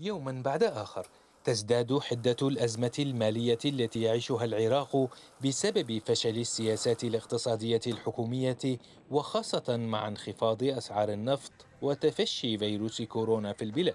يوما بعد آخر تزداد حدة الأزمة المالية التي يعيشها العراق بسبب فشل السياسات الاقتصادية الحكومية وخاصة مع انخفاض أسعار النفط وتفشي فيروس كورونا في البلاد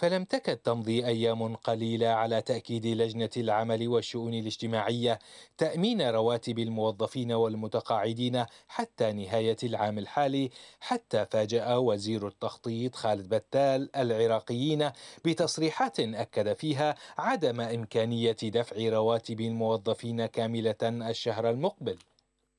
فلم تكد تمضي ايام قليله على تاكيد لجنه العمل والشؤون الاجتماعيه تامين رواتب الموظفين والمتقاعدين حتى نهايه العام الحالي حتى فاجا وزير التخطيط خالد بتال العراقيين بتصريحات اكد فيها عدم امكانيه دفع رواتب الموظفين كامله الشهر المقبل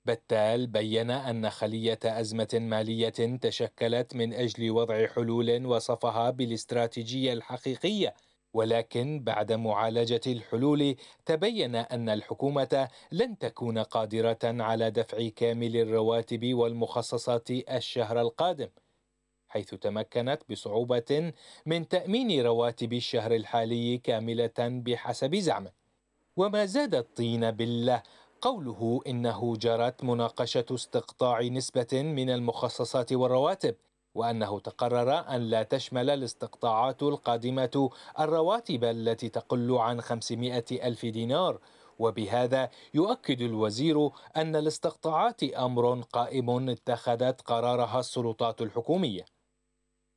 بتال بين أن خلية أزمة مالية تشكلت من أجل وضع حلول وصفها بالاستراتيجية الحقيقية ولكن بعد معالجة الحلول تبين أن الحكومة لن تكون قادرة على دفع كامل الرواتب والمخصصات الشهر القادم حيث تمكنت بصعوبة من تأمين رواتب الشهر الحالي كاملة بحسب زعمه وما زاد الطين بالله قوله إنه جرت مناقشة استقطاع نسبة من المخصصات والرواتب وأنه تقرر أن لا تشمل الاستقطاعات القادمة الرواتب التي تقل عن 500 ألف دينار وبهذا يؤكد الوزير أن الاستقطاعات أمر قائم اتخذت قرارها السلطات الحكومية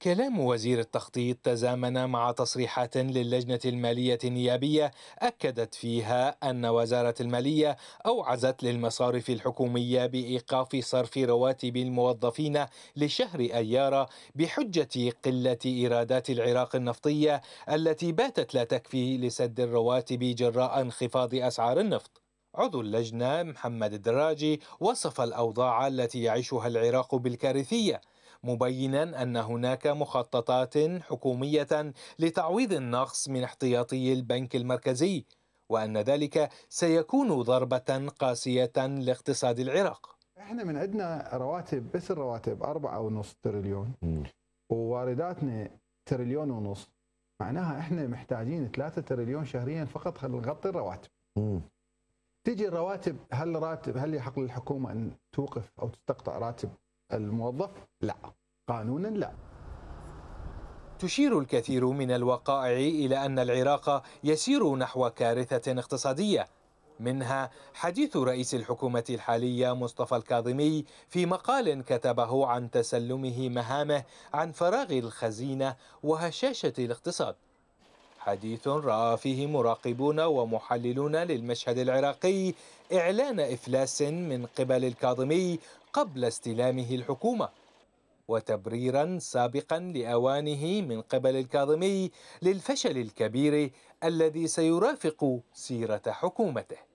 كلام وزير التخطيط تزامن مع تصريحات للجنة المالية النيابية أكدت فيها أن وزارة المالية أوعزت للمصارف الحكومية بإيقاف صرف رواتب الموظفين لشهر أيار بحجة قلة إيرادات العراق النفطية التي باتت لا تكفي لسد الرواتب جراء انخفاض أسعار النفط. عضو اللجنة محمد الدراجي وصف الأوضاع التي يعيشها العراق بالكارثية مبينا ان هناك مخططات حكوميه لتعويض النقص من احتياطي البنك المركزي وان ذلك سيكون ضربه قاسيه لاقتصاد العراق. احنا من عندنا رواتب بس الرواتب أربعة ونص تريليون ووارداتنا تريليون ونص معناها احنا محتاجين 3 تريليون شهريا فقط لنغطي نغطي الرواتب. تجي الرواتب هل راتب هل يحق للحكومه ان توقف او تستقطع راتب الموظف؟ لا قانونا لا تشير الكثير من الوقائع إلى أن العراق يسير نحو كارثة اقتصادية منها حديث رئيس الحكومة الحالية مصطفى الكاظمي في مقال كتبه عن تسلمه مهامه عن فراغ الخزينة وهشاشة الاقتصاد حديث راى فيه مراقبون ومحللون للمشهد العراقي اعلان افلاس من قبل الكاظمي قبل استلامه الحكومه وتبريرا سابقا لاوانه من قبل الكاظمي للفشل الكبير الذي سيرافق سيره حكومته